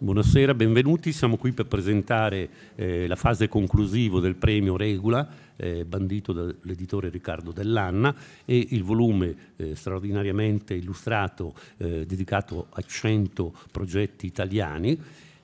Buonasera, benvenuti. Siamo qui per presentare eh, la fase conclusiva del premio Regula, eh, bandito dall'editore Riccardo Dell'Anna, e il volume eh, straordinariamente illustrato eh, dedicato a 100 progetti italiani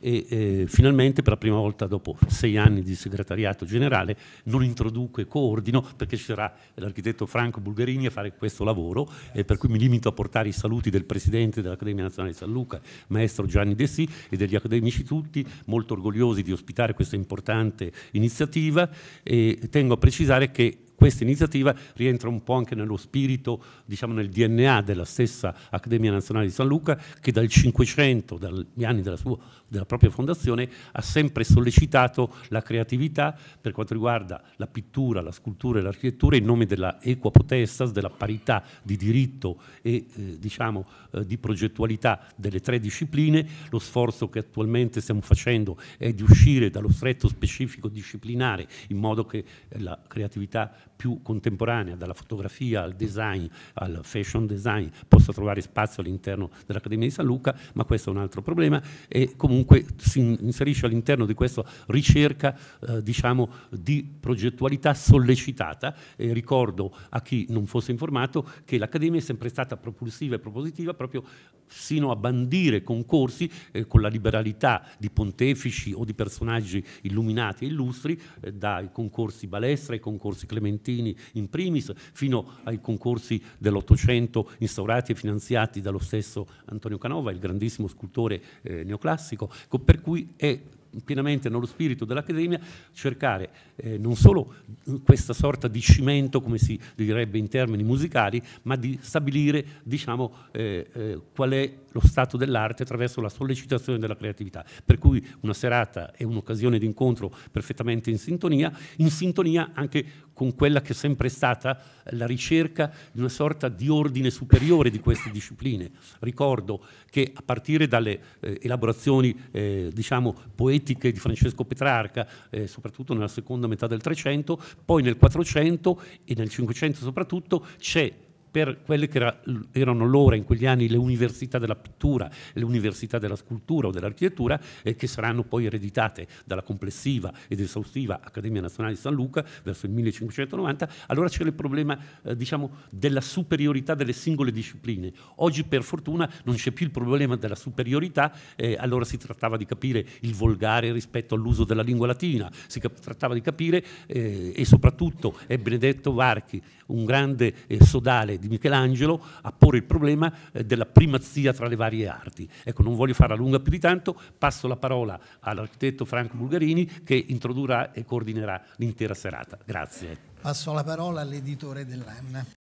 e eh, finalmente per la prima volta dopo sei anni di segretariato generale non introduco e coordino perché ci sarà l'architetto Franco Bulgarini a fare questo lavoro e per cui mi limito a portare i saluti del Presidente dell'Accademia Nazionale di San Luca, maestro Gianni Dessì e degli accademici tutti, molto orgogliosi di ospitare questa importante iniziativa e tengo a precisare che questa iniziativa rientra un po' anche nello spirito, diciamo nel DNA della stessa Accademia Nazionale di San Luca che dal 500, dagli anni della, sua, della propria fondazione, ha sempre sollecitato la creatività per quanto riguarda la pittura, la scultura e l'architettura in nome della equa potestas, della parità di diritto e eh, diciamo, eh, di progettualità delle tre discipline. Lo sforzo che attualmente stiamo facendo è di uscire dallo stretto specifico disciplinare in modo che la creatività più contemporanea, dalla fotografia al design, al fashion design, possa trovare spazio all'interno dell'Accademia di San Luca, ma questo è un altro problema e comunque si inserisce all'interno di questa ricerca eh, diciamo, di progettualità sollecitata e ricordo a chi non fosse informato che l'Accademia è sempre stata propulsiva e propositiva proprio sino a bandire concorsi eh, con la liberalità di pontefici o di personaggi illuminati e illustri, eh, dai concorsi Balestra ai concorsi Clemente fiorentini in primis, fino ai concorsi dell'Ottocento instaurati e finanziati dallo stesso Antonio Canova, il grandissimo scultore eh, neoclassico, per cui è pienamente nello spirito dell'Accademia, cercare eh, non solo questa sorta di cimento, come si direbbe in termini musicali, ma di stabilire diciamo, eh, eh, qual è lo stato dell'arte attraverso la sollecitazione della creatività. Per cui una serata è un'occasione di incontro perfettamente in sintonia, in sintonia anche con quella che è sempre stata la ricerca di una sorta di ordine superiore di queste discipline. Ricordo che a partire dalle eh, elaborazioni eh, diciamo, poetiche di Francesco Petrarca, eh, soprattutto nella seconda metà del Trecento, poi nel Quattrocento e nel Cinquecento soprattutto c'è per quelle che era, erano allora in quegli anni le università della pittura, le università della scultura o dell'architettura, eh, che saranno poi ereditate dalla complessiva ed esaustiva Accademia Nazionale di San Luca verso il 1590, allora c'era il problema eh, diciamo, della superiorità delle singole discipline. Oggi per fortuna non c'è più il problema della superiorità, eh, allora si trattava di capire il volgare rispetto all'uso della lingua latina, si trattava di capire eh, e soprattutto è Benedetto Varchi, un grande eh, sodale di Michelangelo a porre il problema eh, della primazia tra le varie arti. Ecco, non voglio fare a lunga più di tanto, passo la parola all'architetto Franco Bulgarini che introdurrà e coordinerà l'intera serata. Grazie. Passo la parola all'editore dell'Anna.